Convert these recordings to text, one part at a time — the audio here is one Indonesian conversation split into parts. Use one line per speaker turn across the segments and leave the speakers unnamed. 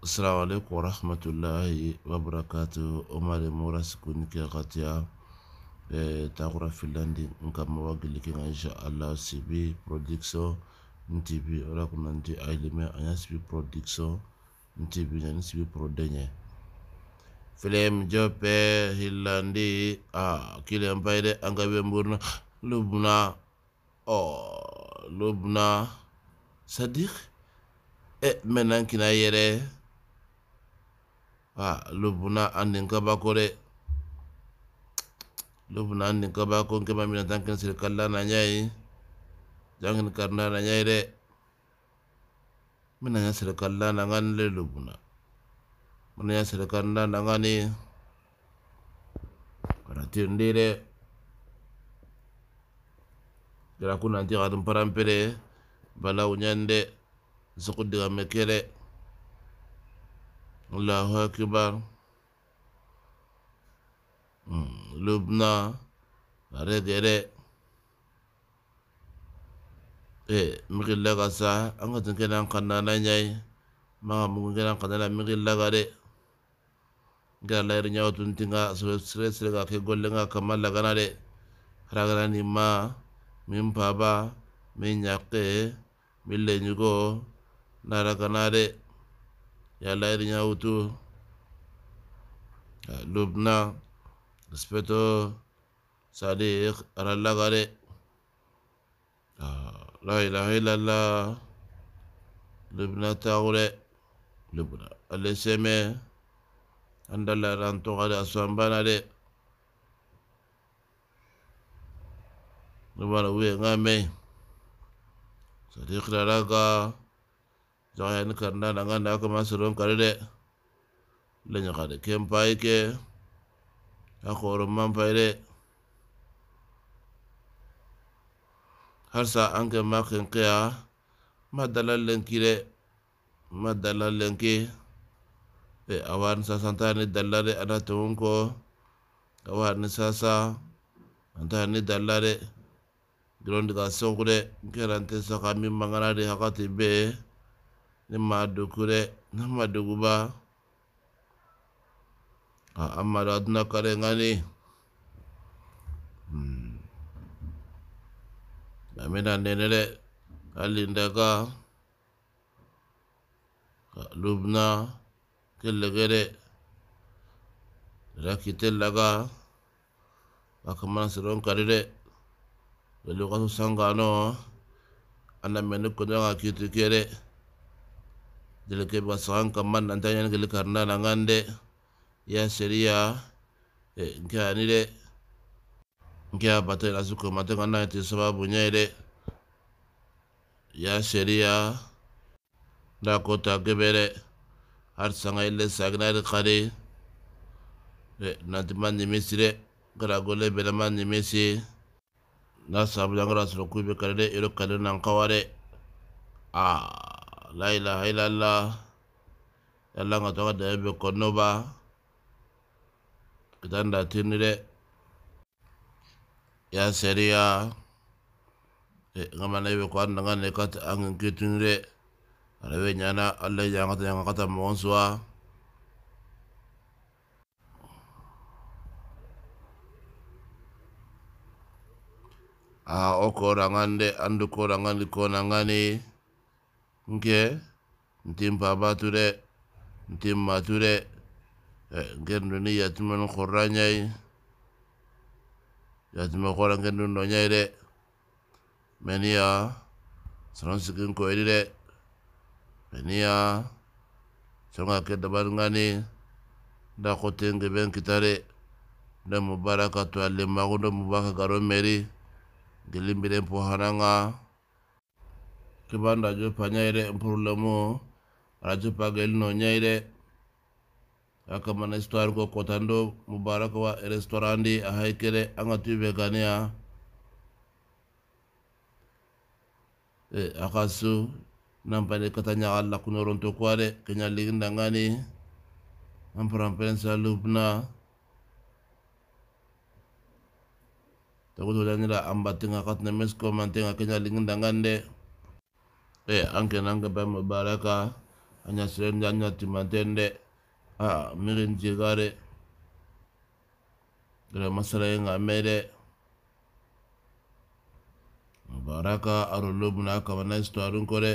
Salam alekou, rahmatou lahi, wabrakatou, omare mou raskouni ki akatia. Eh, e, ta akoura Finlandi, mkamo wakilike nga in sha Allah, sibi prodikso. Ntibi, orakounan di ailemen, anya sibi prodikso. Ntibi, nyan sibi prodenye. Filen mjope, Finlandi, a, kile mpayde, angabe mboun, lupna, o, lupna, sadik, e, eh, menan kinayere. ha lubuna andin kabako de lubuna andin kabako nkema mina tankin sirikalla na nyai jangin karna na nyai re. mina nya sirikalla na ngan le lubuna mina nya sirikalla na ngani karati ndire jara kunanti kadum parampere Bala nyande sukudiga mekere allahu akbar hmm, lubna redere e, mixillaga sa angatin kenan kannana ñay maxa mugu kenan kannana mixillaga de ngira layir ñawatun tinga sresrega ke gollenga kama lagana de haragana ni ma min paba min ñakke min leñugo naragana de يلا يدي ناوتو لبنى سبتو صديق رلا غري آه، لا إله إلا الله لبنى تاغري لبنى اللي سمي عند الله رانتو غري أسوان بانا دي لبنى وي غامي صديق رلا غري jaga kan ah, eh, ni karna danga da ko masurum karede de lenya kare kem pai ke akoro man pai de har sa an ma ken ma lenki de ma lenki e awan sa santa ni dalare ana tumun awan ni sasa anta ni dalare girondi ka sokure kera saka min mangana de hakati be ni maadukure na maduguba a amara aduna kare ngani amina nenere alindaga ka lubna kelegere rakitelaga akamana siron karire lelugasu sangano anamenu kunanga kitikere kere deleke basakan kamman antanya ngele karna nangande ya seria e eh, nke ani de nke abata ina suko mate kana ite sababu bunya ya seria da kota gebere har sanga ile sagna de kare e eh, nanti man ni misire kara gole bele man ni misi na sabu dangara suru kube kare de kare nang kaware ah Laila ilaha illallah yalla nga to da be ko ba kitan da ya seria e ngama ne be angin an nga ne kat an kitin ala be nyana alla ya nga ya ngata mo suwa a rangande andu ko ko nangani nke nti mpabatu ture nti mmatu dɛ nkɛn do ne yatima eh, no kɔra nyɛe yatima kɔra nkɛn do nɔ nyɛe menia mɛniya sɔrɔnsigi nkɔyɛli dɛ mɛniya ke kɛ dabari da kɔte nge ben nkita da dɛ mubaraka to a lemago dɛ garo meri gelimbire kibanda rajo pa ñayi de pagel no ñayi de haka mana istuar ko kotando wa restaurant di a haykere an ga tuɓe akasu nampa aka su nampani kata ñaga lakunoronto kuwa de keña ligindangani an parampen sa lubna tagutodanira ambatinga katnemes komantenga keña ligindangani de e anke nanke pemo baraka anya srenja anya timatende a mirin jigare gra masala nga mere baraka aro lobuna kama na istarun kore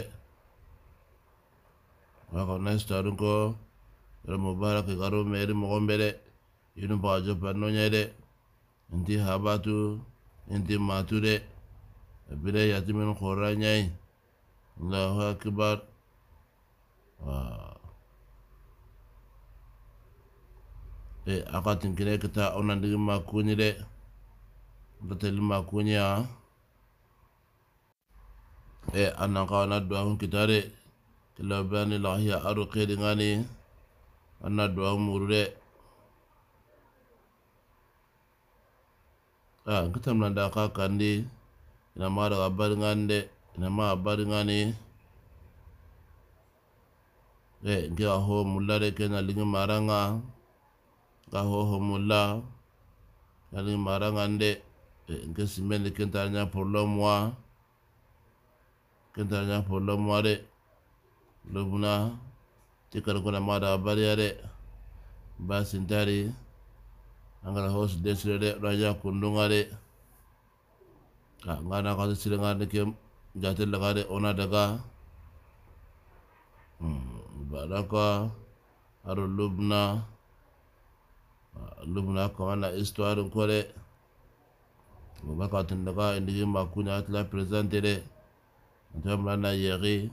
baraka na istarun ko gra mubaraka garo mere mogombere yunu ba jo pano nyere ndi habatu ndi mature bire yatimin khoranyai Allahu Akbar. Ah. Eh, aka tinkire kita orang auna da lima kunyi dai. Da ta lima ah. Eh, anak ka dua hun kita re kelabani lah lahiya aru kai da ngani. muru Ah, kita melanda da ka kandi. Ina ma inama abariŋani e eh, nke a ho mulla de ke naliŋi maraŋa nka ho ho mulla naliŋi maraŋan de eh, nke simendi kentara nya problème wa kentara nya problème wa de lobuna ti karikona mada abariya de basintari angara ho sidesire de ranya kundunga de nga na kasi sire nga de ke jatel daga de ona daga hmm, baraka aro lubna lubna kamana histoire kore baka tun daga ma kunya atla presente de antamla na yeri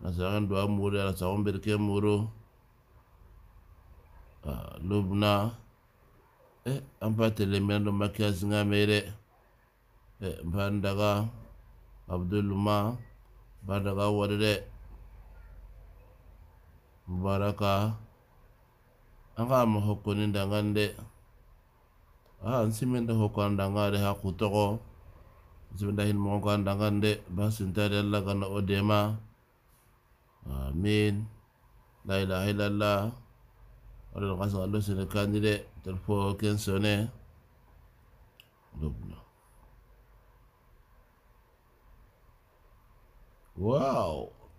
na sagan do amure na sagan berke muro ah, lubna eh an pa telemendo makiazinga mere eh daga. abdul ma badaga Wadede Mubaraka baraka an ka ma hokkoni ah dɛ Hakutoko n simin ha hin mɔgɔ kan dangan allah kana Odema amin la ilaha illallah wala kasa allo sene kandi sone wow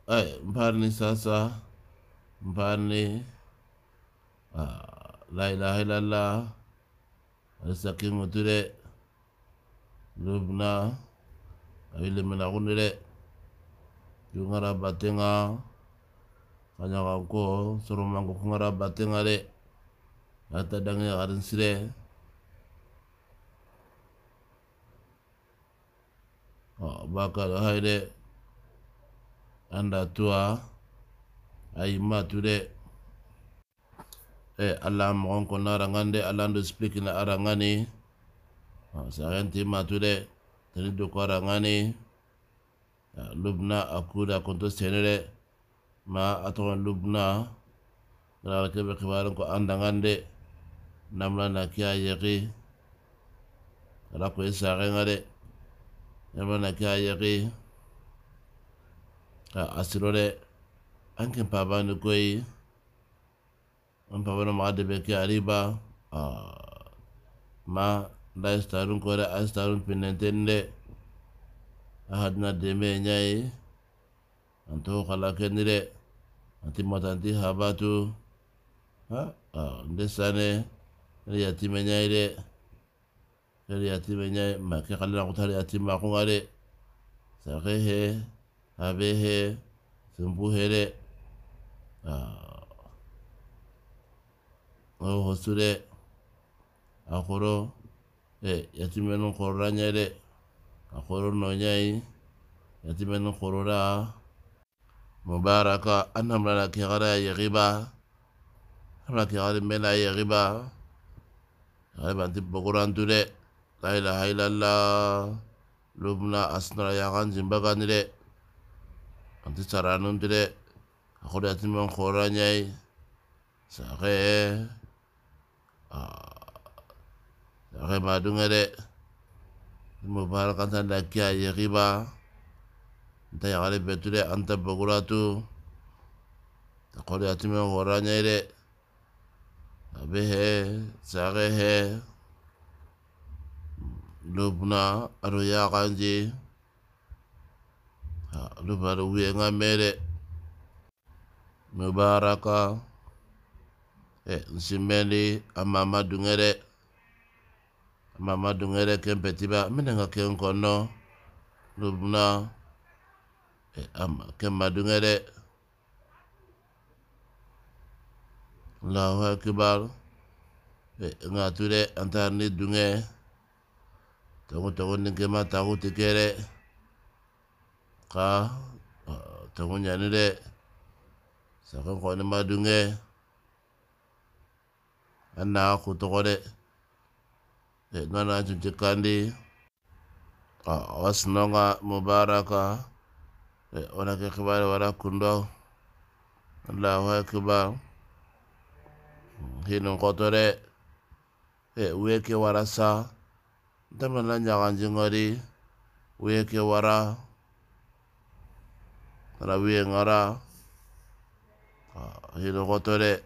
eh, mpani sasa mpani ah, la ilaha illallah alisakimu tu de lubna awileminakundi de jungara batenga suruh ko soromanko kungara batenga de ata dange karin Oh, ah, bakal hai anda tua, ai ma de e eh, alla mogon kono arangan de alla ndo spikina arangani ma matu de tani doko arangani ya, lubna akuda konto senere ma atogon lubna ke be kibarin ko andangan de namla na kiya yeki ra ko isa de namla na kiya yeki asirore ankin pabani goyi on pabani ma adebe ke ariba ma lai e starun kore a e starun pinentende a hadina deme e nyai anto kala kenire anti matanti habatu ha ndesane ri yatime nyai re ri yatime nyai ma ke kala kutari yatima kungare sa he avehe sembuhere ohosure akoro e yatimenu korora nyere akoro nonyai yatimenu korora mubaraka anamrana kihara yegiba anamrana kihara mena yegiba Hai bantu bokoran tu le, la ilaha illallah, lumna asnara yakan jimbakan le, anti saranun tide aku datin man koranyai sake sake madunga de mubarakan tanda kia ya riba nta ya kare betu de anta baguratu aku datin man koranyai de abe he sake he lubna aruya ya kanji ɗum aɗa wiye ga meɗe mubaraka e simmendi amama duŋere amama duŋere ken betiba minega ken konno ɗumna ken maduŋere lahu akibar e, e ga ture antarni duŋe togu togu ninkema tagu ti kere ka togu ɲani dɛ ko kɔni ma dunge an na ko tɔgɔ dɛ nana a kandi no sinɔnga mubaraka wana kɛ kibari wara kundo? Allah akbar to kɔtɔ e we ke wara sa ntamana ɲaganjiŋɔ di uye ke wara から上からひのことで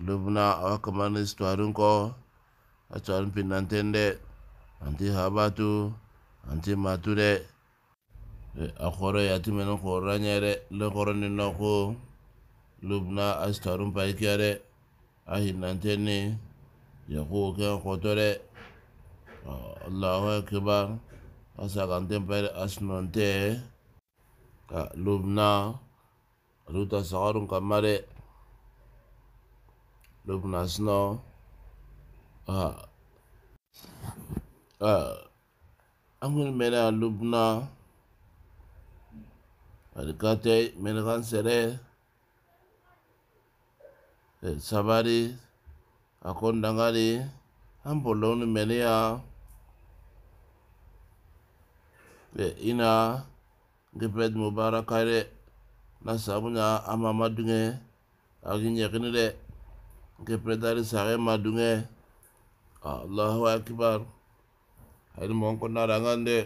ルブナアカマネストアルンコアチャルピナンテンデアンティハバトアンティマトデアコレアティメノコラニャレレコロニノコルブナアストアルンパイキャレアヒナンテニヤコケンコトレ Allahu Akbar. Asa kan tempere asnonte. ka lubna luta sagarun ka mare lubna sno uh, uh, angun mena lubna adikate mena kan sere eh, sabari akon dangari ambolonu mena ya eh, ina gepet mubara kare na sabu ɲa a ma ma duŋɛ a gi gepet ali sagɛ ma allahu akibar hayini mongko ko de ŋan dɛ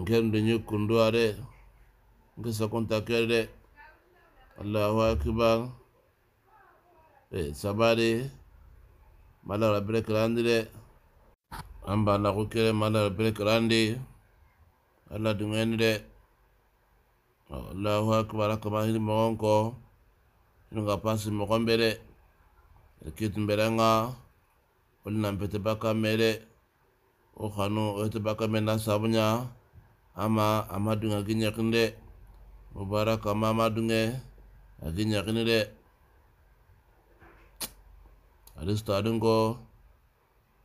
nken de kunduwa dɛ nke sakunta allahu akibar e, sabari mala rabire kirandi amba na ko kere mala berekrande allah ala de allahu akbar akama hini mogon ko inunga pasi mogon be de kitin berenga wolu nan pete mere. me de wo hanu woyete bakka me na sabunya ama ama dunga ginya kende mubara kama ma ama dunge agi kende de adistadun ko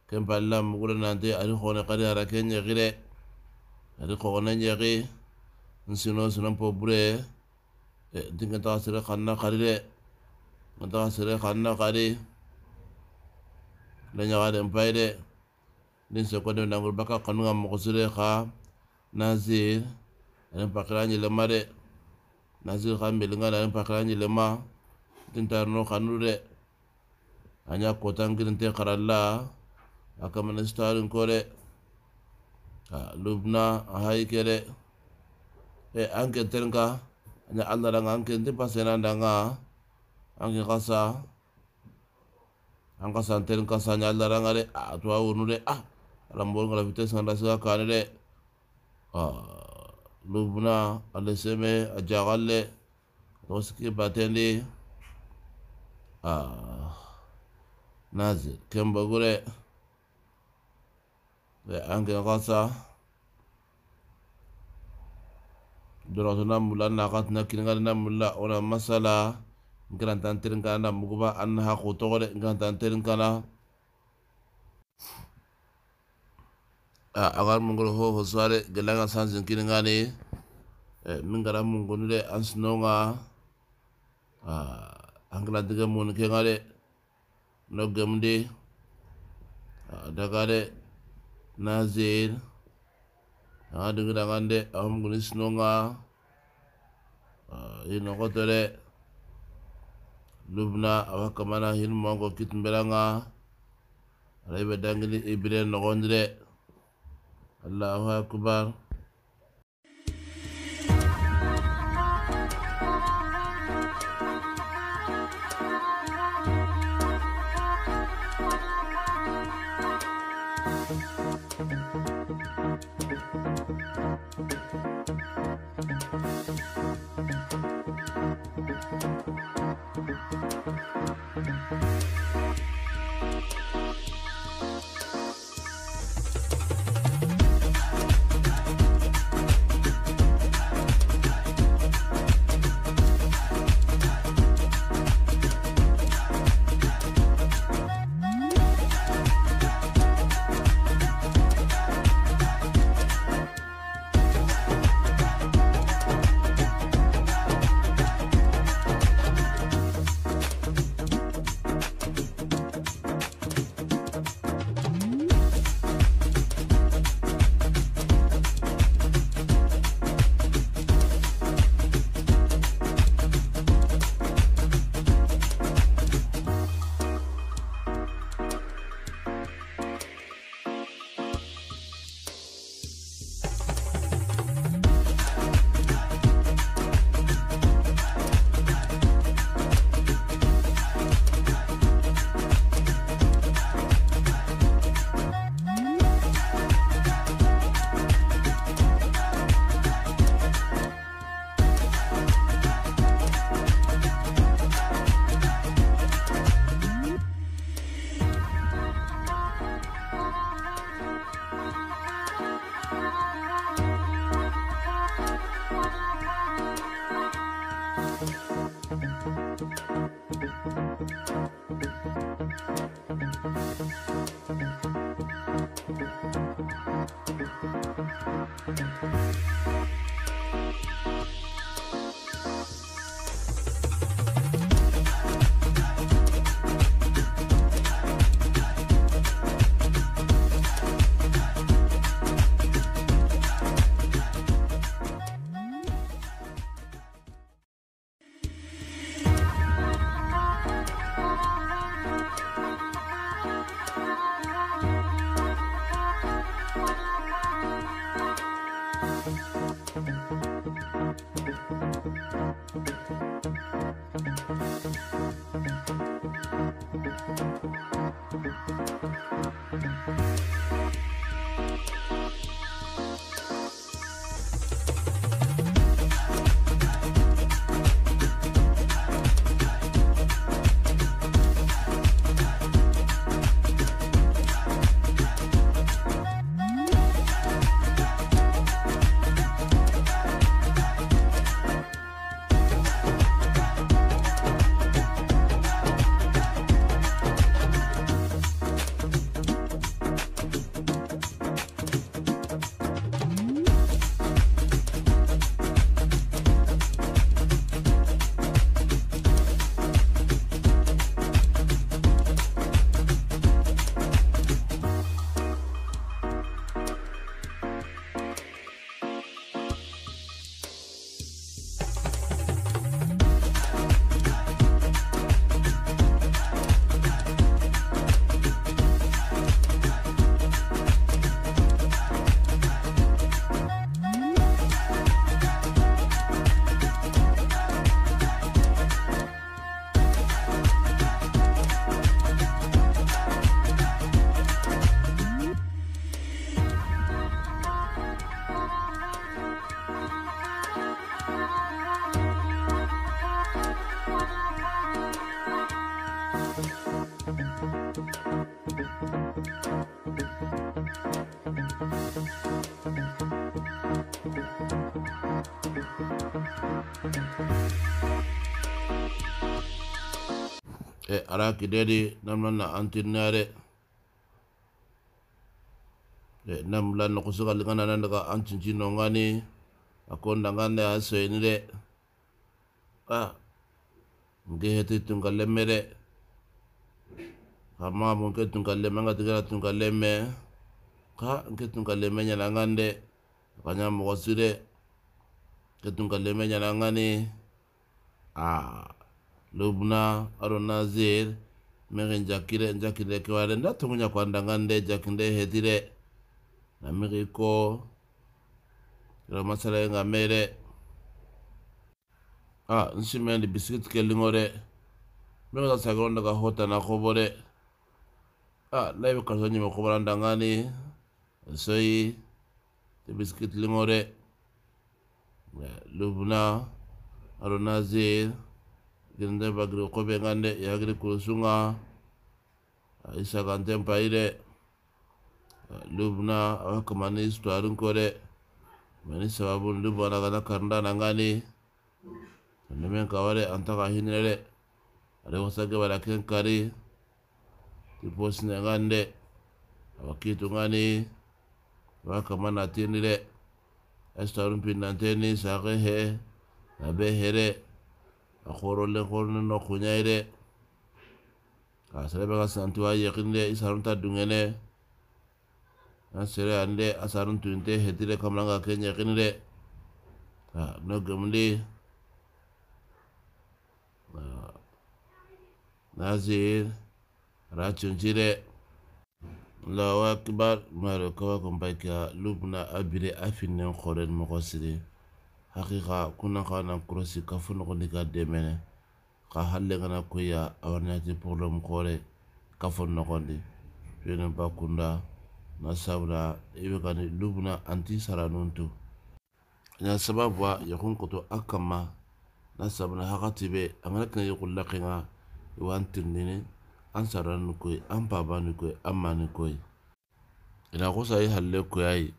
ken palla mugula nante ari hone kadi ara ken ñeki de ari hogona ñeki nsino sinan po bure dinga taxa sere xanna xadi de nga taxa sere kari, xadi la ñaxaden pay de din seko de baka kanunga mogo sire xa nazir aren pakira ñilema de nazir xa milinga de aren pakira dengan tintarno xanu de a ña kotangirin te xaralla aka mana kore a lubna a kere, e anke terenka anya allah danga anke nti pasena ndanga anke kasa anka kasa terin kasa anya allah danga de a tuwa wunu a alambol ah, ngala vitesse ngala siga kane a lubna aleseme a jagalle toski batendi a nazir kembagure Ya, angka kasa. dɔrɔtɔ na mula na ka tina kininga na mula ona masala ngiran tan terin kana na mukuba an ha kuto kore tan kana a agar mungol ho ho sware gelanga san zin kininga ne min gara mungonu dɛ an sinonga a an tiga mun ke dɛ no gemde daga Nazir adugudagande ah, ahumguni sinonga ah, inokotore lubna awa kamana hilmongo kitmbelanga alaibe dangini ibire nogondire allahu akbar Música e ala kidedi namlanna antinnare e namlanna kusugal nanda ka antin ancincinno ngani akonda nganne aso inire a nge heti tungallemme de kama mo nke tungallemme nga tigana tungallemme ka nke leme nyana ngan kanya akanya mogosi leme nke tungallemme ngani a lubna aɗo nasir njakire jakire jakire kewade nda tonguña ko jakinde hetire na mixi ko ro masalaye nga me de a ah, nsimendi bisikit ke liŋo de mixi sa sagiro ndaga hotana xobo de a ah, layibe karso ñime xobarandangani soyi te bisikit liŋo eh, lubna aɗo girinde bagri kobe ngande yagri yagiri isa kante mpaire lubna awa kamani sutuwarin kore mani sababun lubu ana kana karna nangani ngani nemen kaware anta ka hinire ada wasa gaba ken kari tipos ne ngan awa kitu ngani awa kamana tini de أخورون لخورون نخونا إليه asere be ka santuwa yakinde isarunta dungene asere ande asaruntunte hetire kamlanga ke yakinire no gemndi nazir racuncire lawa kibar maro kaba kombayka lubna abire afinnen koren mogo siri hakika kuna kana korosi kafo nogoni ka demene ka halle gana kuya awarnati problem kore kafo nogondi yene ba kunda na sabra ibe kani lubna anti saranuntu nya sababu yakun koto akama na sabna hakati be amana kana yakul laqinga iwantirnini an saranu koy an babanu koy an mani koy ina kusa yi halle kuyayi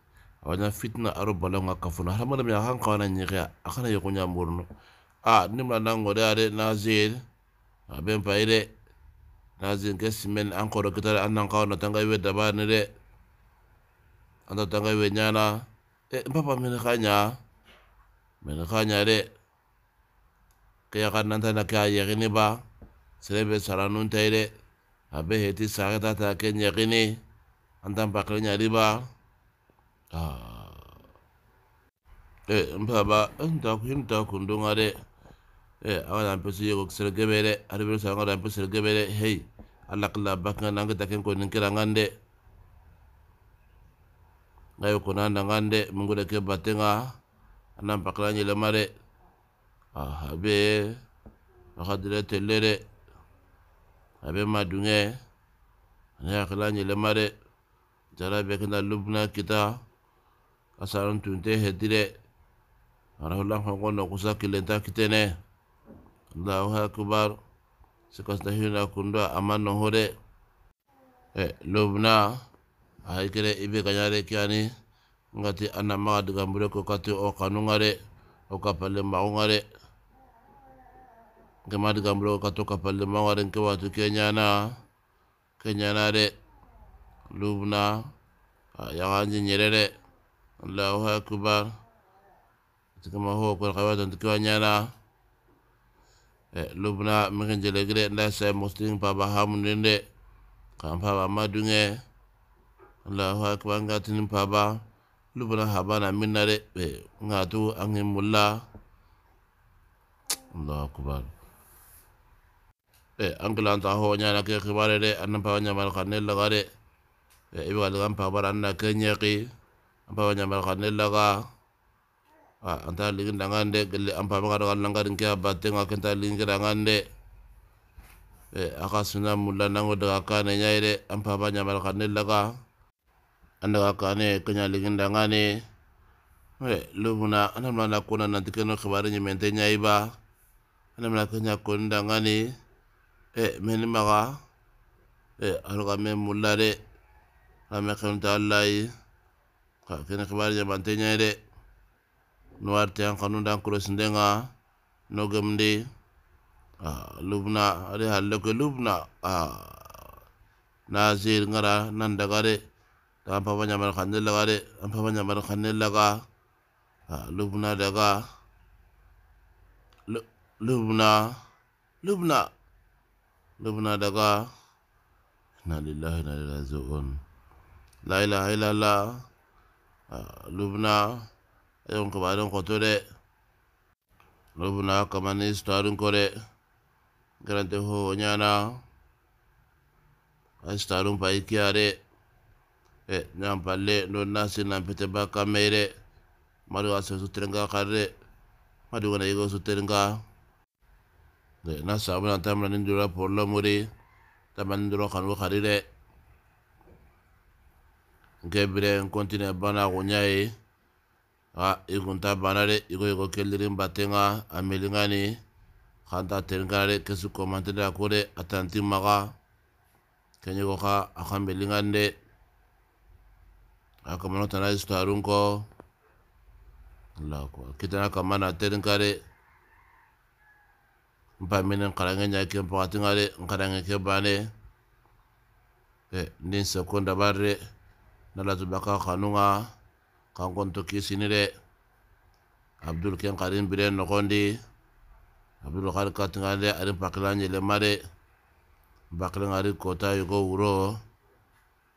awanya fitna aro balon ga kafuna halamana mi akan kawana nyeke akana yoko nyamburno a nimla nango de ade nazir ben paire nazir ke simen an koro kitare an nan kawana tanga iwe dabani de anta tanga iwe nyana e papa mene kanya mene kanya de kaya kan nanta na kaya yegini ba serebe saranun taire abe heti sakata ta ke nyegini anta pakre nyari ba Ah. Eh, mpaba eh, ntakundungare eh, awana mpesi yego kiseregebere aribero sangara mpesi seregebere hey alakla bakka nange taken ko ninkira ngande ngayo konanda ngande mungule ke batenga anam pakranye lemare ahabe akadire telere abe madunge anaya kalanye lemare jarabe kina lubna kita asaron tun te he dire ara hola ho gono ko sakile ta kitene allahu akbar se ko ta hina kundo amano hore e lobna ay kere ibe ganyare kyani ngati anama de gambure ko kati o kanungare o kapale maungare gama de gambure ko kato kapale maungare ke watu kenyana kenyana de lubna ya ganje nyerere Allahu Akbar kama ho ko kawadan kau nyana, e lubna mi kan jele gre nda sa muslim pa hamu nende kan pa ba madunge Allahu Akbar ngatin pa ba lubna habana minare e eh, ngatu angin mula Allahu Akbar e angilanta ho nyana ke kibare de annan pa nyamal kan ne lagare e iba ga kan bara ampa nyambal khane kan, laga a anta ligin dangande gelle ampa ma kada langa garin kya batte nga kenta ligin dangande e eh, aka suna mulla nango daga kane nyaire ampa ba nyambal khane laga anda ga kane kenya ligin dangane e eh, lumuna ana na kuna nanti keno khibare nyi mente nyai ba ana mana kenya kun dangane e eh, meni maga e alga me mulla de rame khanta kene xibaar jamanteñayi de no warte an xanu ndan kurosindenga no gemndi lubna ade halle ko lubna nazir ngara nanda gare de an papa ñamar xanne laga de an papa ñamar xanne laga lubna daga lubna lubna lubna daga inna lillahi inna ilaihi rajiun la ilaha illallah lubna yon ko baɗon ko tore lubna kamani starun kore de garante ho nyana a starun pai kiare e nyam palle no nasi nan pete ba kamere maru aso a kare suteringa kar de maɗo gona yigo de na sabu nin porlo muri tamani duro kanu kharire gebre kontine bana kunya ye a igunta bana re igo igo kelirin batenga amelingani kanta tengare kesu komante da kore atanti maga kenyego ka aka melingani de akamano tana istarun ko lako kitana kamana terinka de mpamene nkarange ke mpakatinga de nkarange ke bane e eh, nin sekunda bare nala zubaka kanunga kankonto kisi nire abdul ken Karim bire nokondi abdul kar katinga de ari pakilan yelema mare bakilan ari kota yugo wuro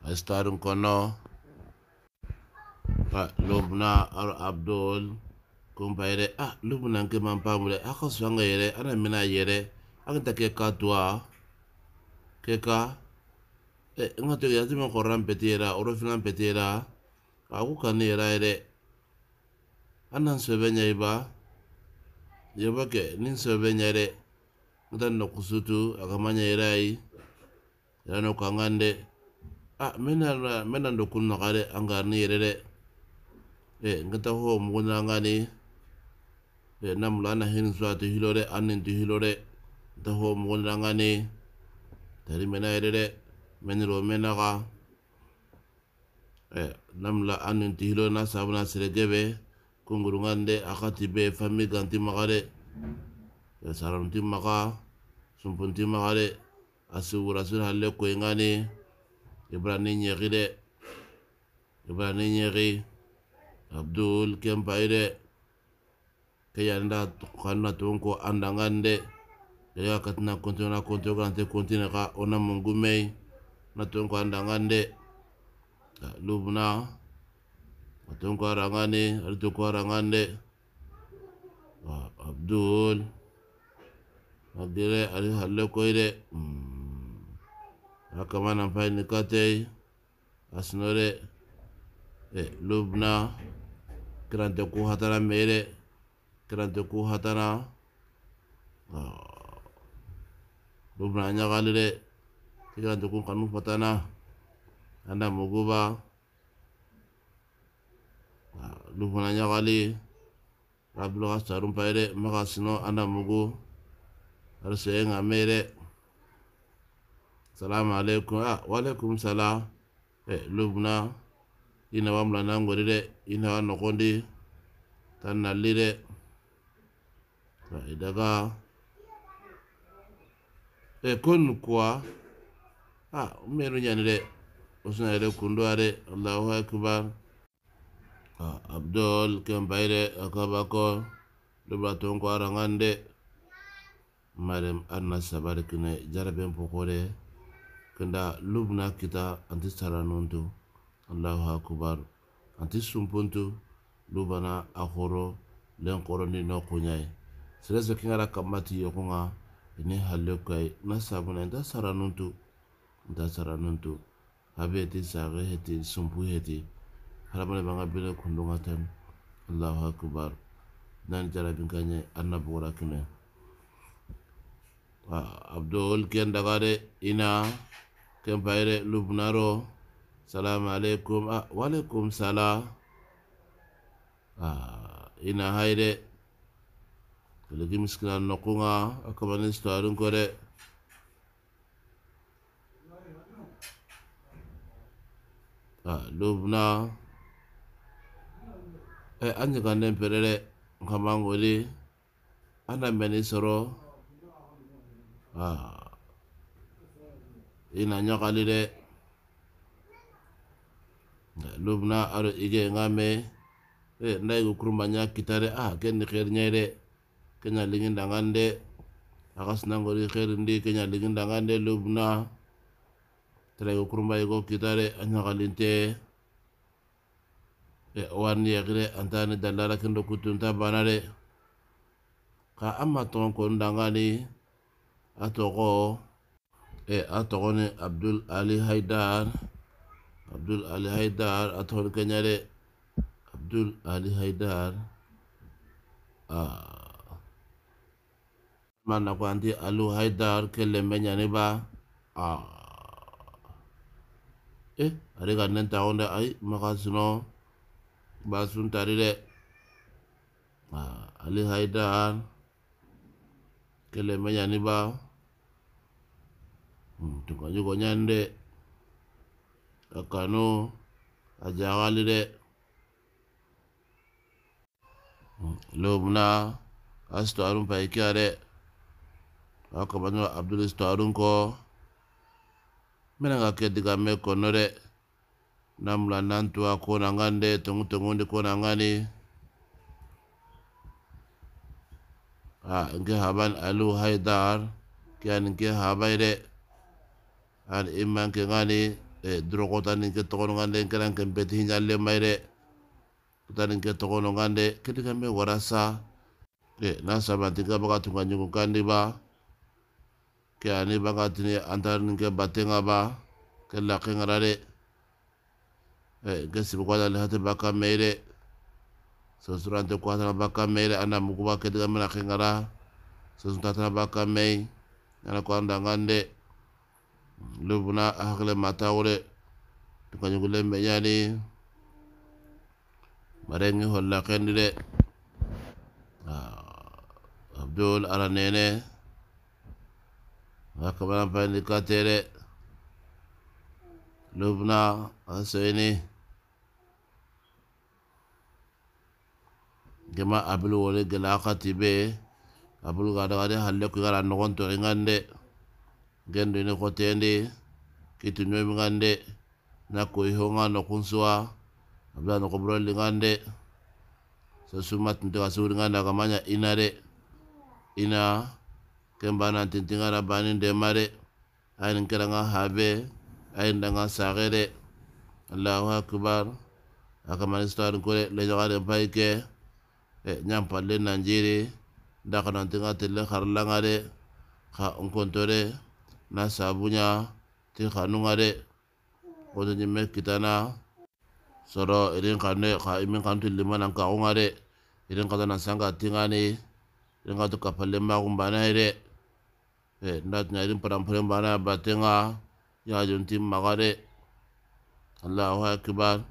astarin kono lobna ar abdul kumpa yere ah lobna mampa mampamu de akaswanga yere ana mina yere akita ke katwa keka Eh, te ya te mo koran petera oro filan petera aku kan era ere anan sebenya iba ya bake nin nyai ere ndan no kusutu agamanya erai ya no kangande ah mena mena ndo kunna kare ni ere e eh, ngata ho mugona ngani e eh, namla na hin hilore anin ti hilore ta ho dari ngani dari mena ere menaga, رومنغا eh, namla anu tihilo na sabuna siregebe kungurungande akati be fami ganti magare eh, saranti maga sumpunti magare asugura sun halle ko ingani ibrani nyegi de ibrani nyegi abdul kempaire keyanda kanna tonko andangande ya katina kontona kontoga ante kontina ka ona mungumei matun ko andangande lubna matun ko arangani artu ko arangande abdul abdire ali halle koyre hmm. akama nan fayni katey asnore lubna kirante ku hatara mere kirante ku hatana lubna ñagali de ikan tukun kanu fatana anda muguba lu fana ɲagali rabilu ka sarun anda mugu ari sɛ ŋa salamu alaikum ah walaikum salam eh lu fana i na wa mula na ngori ta nali dɛ i eh ko a umeru nyani dɛ o suna yɛrɛ kundowa abdul kɛmbayi akabako akabakɔ lubatɔn kɔ arangan dɛ marem arna sabari kine jaraben pɔkɔ kenda lubna kita anti saranonto alahu akibar anti sumponto lubana akɔrɔ lenkɔrɔ ni nɔkunyai sɛrɛsɛ kiŋara kamati yɔkunga ini halle kai na sabuna inta dasara nuntu sara ti sare heti sumpu heti hadamade banga bele kundunga ten allahu akbar nan jara kanye anna bora kine abdul ken dagare ina ken payre lubnaro salam alaikum ah, wa alaikum sala ah, ina kita miskinan nukunga, nokunga menjadi seorang korek. Lubna, an ɲaganen pɛrɛ dɛ nka b'an wele an na mɛnni sɔrɔ kali e na Lubna dɛ aro ige ngame me nai go nya kitare ah ken ni kher nya kenya lingin dangan de agas nangori kher ndi kenya lingin dangan de Lubna terego kurumba ko kitare anya te e ni yagire antani dalala kendo kutunta banare ka amma ton ko ndangani atogo e atogo ne abdul ali haidar abdul ali haidar atol kenyare abdul ali haidar ah mana ko anti alu haidar kelle menyani ba ah eh ada kan nan ta onda ai maka suno ba sun tare ah ali haida kan. kele ni ba hmm to ka jugo nyande akano ajawali de hmm, As lobna asto arun aku bantu abdul sto ko mena nga ke nore me nantu aku nangande nantuwa kona ngande tungu tongundi kona a nke haban alu haidar kian nke habai re an iman ke ngani e tani nke togono ngande nkeran ke mpeti hinjalle mai re tani ke togono ngande ke me warasa e nasaba sabanti ka tunga nyungu kandi ba ke ani bangatini antarini ke batenga ba ke laki ngara de e, ke sibi kwata lihati baka meire sosuru ante kwatana baka meire anda mukuba ke diga mina ki ngara sosuru tatana baka mei yana kwa anda ngande lubuna ahakile matawure tukanyugule menyani marengi holla kendi de ah, abdul aranene Bagaimana pendika tere Lubna Asini Gema abul wole gelaka tibe abul gada gada halle ku gara nogon to ingande gendo ni khotende kitu nyomi ngande na ko ihonga no kunsuwa abla no ko brol ngande kamanya inare ina kemba na tintinga na bani dema de ayin nga habe ayin danga sage de allahu akbar akamani sitari kore leñagaren e ke palle nanjiri dakanantinga tille harlanga de ngare nkonto de na sabunya ti xanunga de koto ñimme kitana soro irin xane ka imin xantu limanan ka de irin na sanga tingani irin xatu kapalle maxumbanayi de na tina irin faramfarin ba na batin a yajin tin magare allahu akbar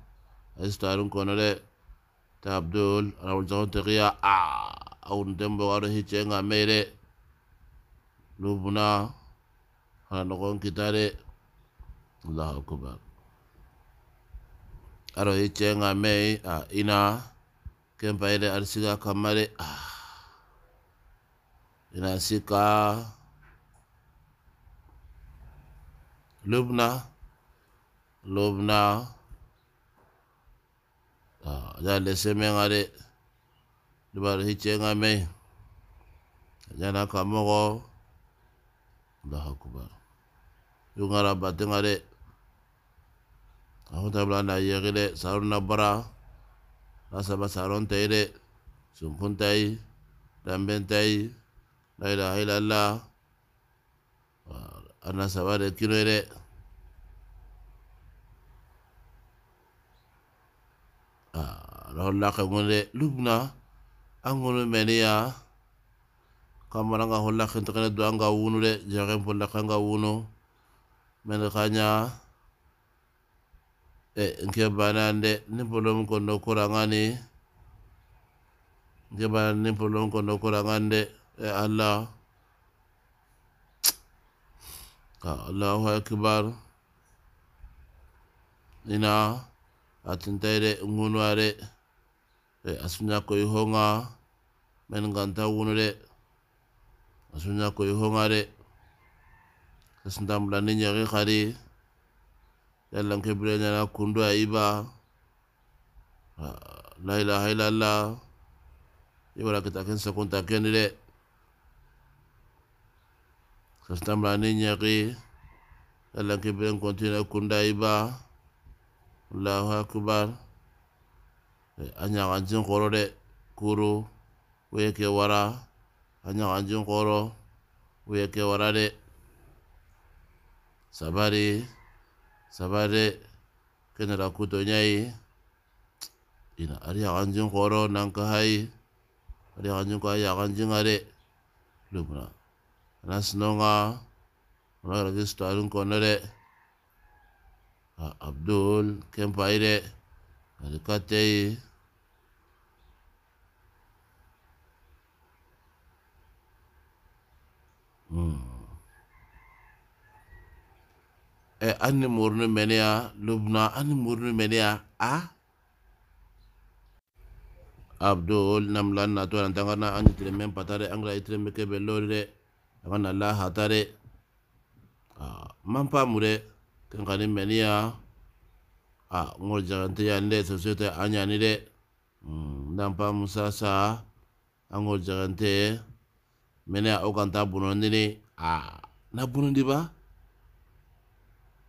a yi starin konore ta abdul a rawajakon taqiya a awun dembo warin hice nga mere lubuna hana nokon kitare allahu akbar aro hice nga mei a ina kempa ire arsiga kamare ina sika Lubna Lubna Aja lese menga de Dibar hiche nga me Aja na kamogo Allah akubar Yunga rabati nga de Aku tabla na yegi de Sarun na bara Nasaba sarun tayi de Sumpun tayi Damben tayi La ilaha illallah annasabarekirere ah, holla ka ngone lubna angonu menia kamara nga holla kento kana do anga wunu de jare holla ka nga wunu men kanya e eh, nke banande ni polom ko no kurangani nke banande ni polom ko no kurangande e eh, allah Allahu Akbar. Ina atintere ngunware e asunya ko ihonga men ganta wunure asunya ko ihonga re asunda mla ninya ge khari yallan ke na kundu aiba la ilaha kenire Allah kemudian continue kundai ba Allahu akbar anya ganjin koro de kuru weke wara anya ganjin koro weke wara de sabari sabari kena da kuto nyai ina ari ganjin koro nan ka hai ari ganjin ko ay ganjin are lumna nasnonga ora gara ke sitɔrin kɔnɔ dɛ Abdul Kɛmpayi dɛ Alikatɛ ye ɛ ani mori ni mɛnɛya lubna ani mori ni a Abdul hmm. e namla natɔ na tanga na an yi tiri mɛ pata dɛ an gara yi tiri mɛ kɛ bɛ lori dɛ an ka na lahata a man paamu de kenka ni mɛniya a ŋo jagantiya ni de sosiyete a ɲani de ndan paamu sasa a ŋo jagante mɛniya o kan ta bunɔndini a na bunundi ba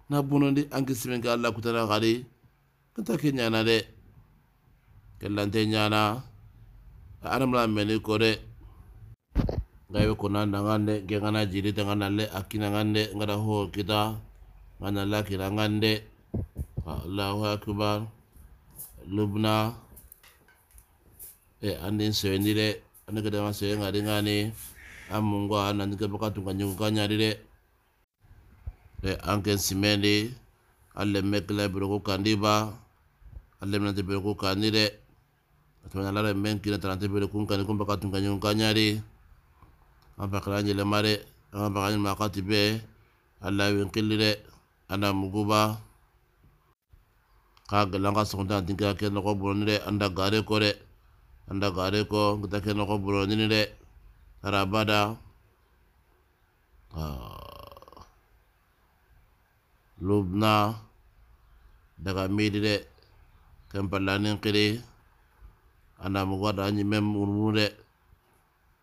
na bunundi an kisi min ka ala kutana kadi kenta ke ɲana de kellante ɲana a adamala mɛni ko de ngai kuna ngande ke ngana jiri te ngana le na ngande ngada ho kita ngana la kira ngande Allahu akbar lubna e eh, andin seweni de ande ke dama seweni ngade amungu amungo anandi ke pakatu kanyu kanyari de e eh, anken simendi alle mekle burugo kandiba alle menante burugo kandire, atwana la men kina tanante burugo kanni kumba katun kanya kanyari apa ɲɛlɛ ma dɛ an ka baga ɲɛlɛma wagati ala ye kilire dɛ ala muguba k'a gɛlɛ sonda ka ke an ti kɛ kɛ gare kore anda gare ko kita ke taa kɛ nɔgɔ bɔrɔni lubna daga midire dɛ kɛmpalani kiri ana muguba da an mem mɛ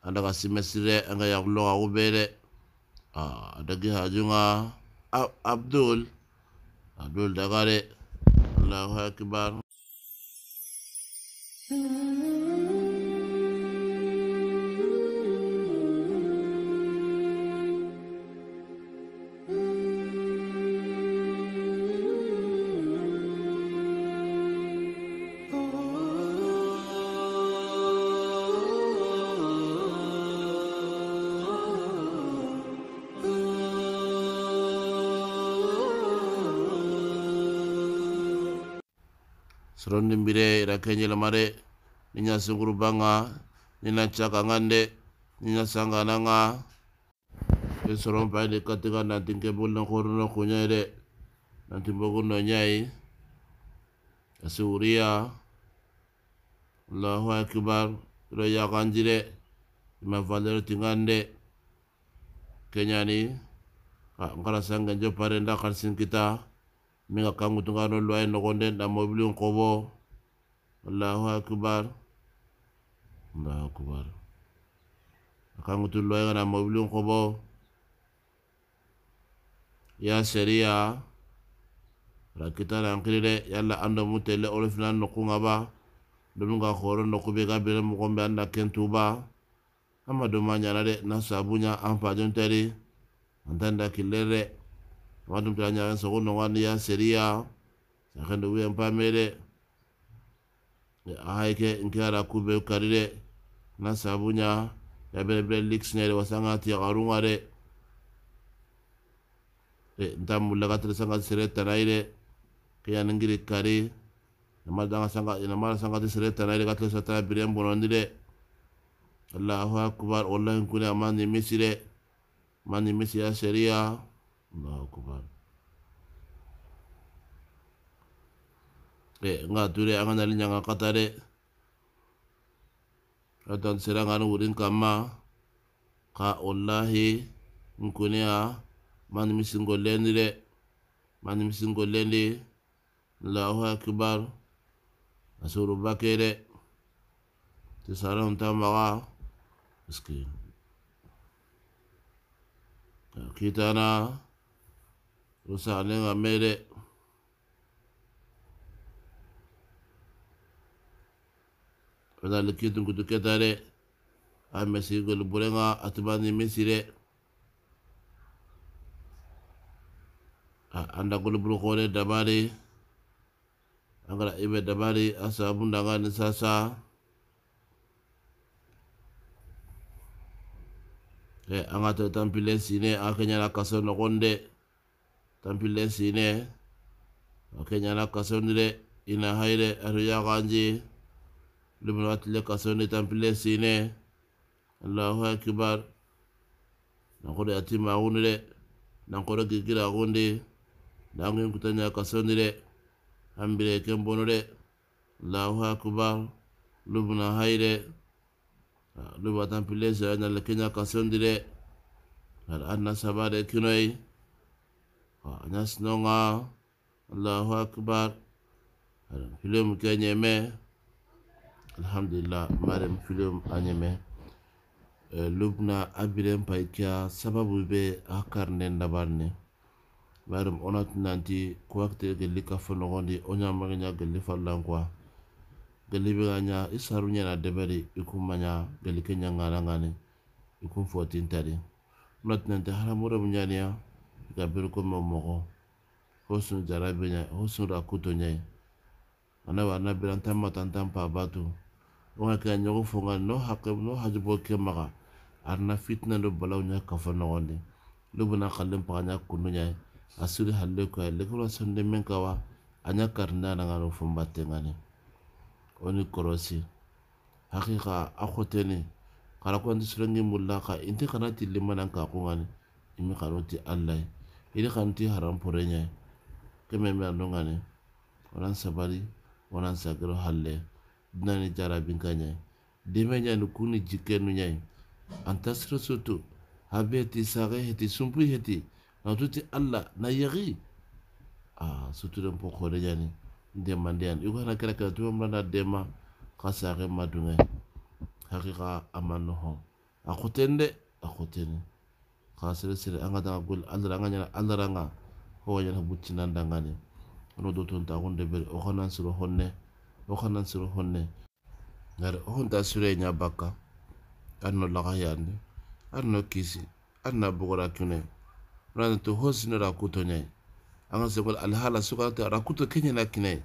anda kasih simesi dɛ ya ka aku ka ah, ko ada dɛ a abdul abdul daga dɛ alahu akibar. mm Seron bire ira kenye ni nya sungguru banga ni caka ngande ni nya nanga seron ke soron pa de katika na tinke bulna korno kunya de na nyai asuria allahu akbar ira ya kanjire ma valero tingande kenyani ngara sangan jo parenda karsin kita minga ka kangu tun ka dɔn luwa ye nɔgɔnden da mɔbili kɔbɔ alahu akibar akbar akibar a kangu tun luwa ye ka da mɔbili kobo ya ra rakita ya ya na nkiri ya lah anda dɔmu tɛlɛ olu fana nɔku ka ba domi ka koron nɔku be ka bɛrɛ mɔgɔ bɛ an da kɛntuba an ma don n'a watum ta ñaken sogo nogondiya ya sakende wuyen pame de ahayke nkeyara kube kari de liks sabuña wasangati ya karungare, re tiyakarunga de ntammullakatere sangati sere tanayi Kaya keyaningiri kari namara sangati sere tanayi de katele satana ya bire bonondi de allahu akbar wallahi nkune ama nimisi de ma misi ya seriya Allahu eh, Akbar. E nga ture anga nali nyanga katare. Atan serangan urin kama ka wallahi nkunea ya, man misingolendi de man misingolendi Allahu Akbar. Asuru bakere. Tisaran tamaga. Miskin. Kitana. Kitana perusahaannya nggak merek fana likitu kutu ketare a mesi golu burenga atubani mesire ah, anda golu buru kore dabari angara ibe dabari asa bunda ni sasa e anga to sini sine akenya la konde. tampille sine o keñana kasondi de ina hayde ato yakanji lumino watille kasondi tampille sine allahu akibar nankode atima gundi de nankode kikira gundi dangen kutanya kasondi de hambire ken bono de allahu akibar lumina hayde ah, lumina tampille sine ñalle keña kasondi de aɗa anna sabade kinoyi nasnonga Allahu akbar ala film kenye me alhamdulillah mare film anyeme e, lubna abirem paikia sababu be akarne ndabarne marum onat nanti ko wakte ke lika fo no gondi onya magnya ke lifa langwa ke libiga nya isaru nya na debari ikumanya ke likenya ngala ngane ikum fo tintari onat nanti haramu re munyania gabiri ko ma mɔgɔ hosunu jara bɛ ɲɛ hosunu ra ko to ɲɛ ana wa na bira tan ma tan tan pa ba to o ka kɛ ɲɔgɔn fo nka n'o hakɛ n'o haju bɔ kɛ maga arina fitina do balaw ɲɛ ka fɔ ɲɔgɔn de n'o bɛna kalen paga ɲɛ kunu ɲɛ a siri hali ko ye lekɔrɔ sɔn de min ka wa a ɲɛ kari n'a na n'o fɔ n ba tɛ nka ne o ni kɔrɔsi hakika a ko tɛ ne kala ko n tɛ sɔrɔ ɲɛ mun la ka n tɛ kana ti lemana k'a ko nka ne n bɛ ka n'o ti ala ye. Ini kan ti haram ɲɛ kememe bɛ dɔn ne oran sabari oran sagro halle dina ni bingkanya. dimenya nu kuni ɲɛ nu soto habe ti heti sumpu heti na ti alla na yagi a ah, soturen po kore ɲani dɛmande yan i ko hana kɛra kɛra tuma mina na dɛma ka hakika a ma nɔgɔn ka sere sere anga da bol andra anga nyana andra anga ho yana bucci nan dangane no do ton ta gonde be o hanan suro honne o hanan suro honne ngar on ta sure nya bakka anno laga yande anno kisi anna bogora kune ran to hosino ra kutonye anga se gol alhala suka ta ra kuto kenya na kine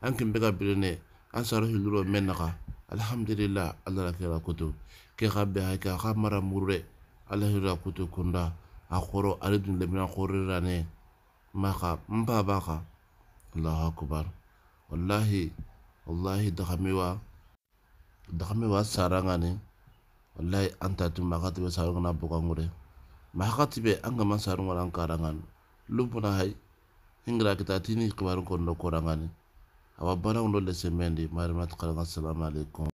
an kin bega birne an saro hiluro menaka alhamdulillah allah ra kuto ke habbe ha ka mara murre alahira kutu kunda a koro ale dun lebina korira ne maka n ba b'a kan allahu akubar wallahi wallahi dagamewa dagamewa sara ŋa ne wallahi an ta tun maka tibe sara ŋana bogan ŋure maka tibe an gama sara ŋana an kara ŋani lumpuna kita tini kibarin kondo kora ŋani awa bana ŋulo lese marimat kalaŋa salamu alaikum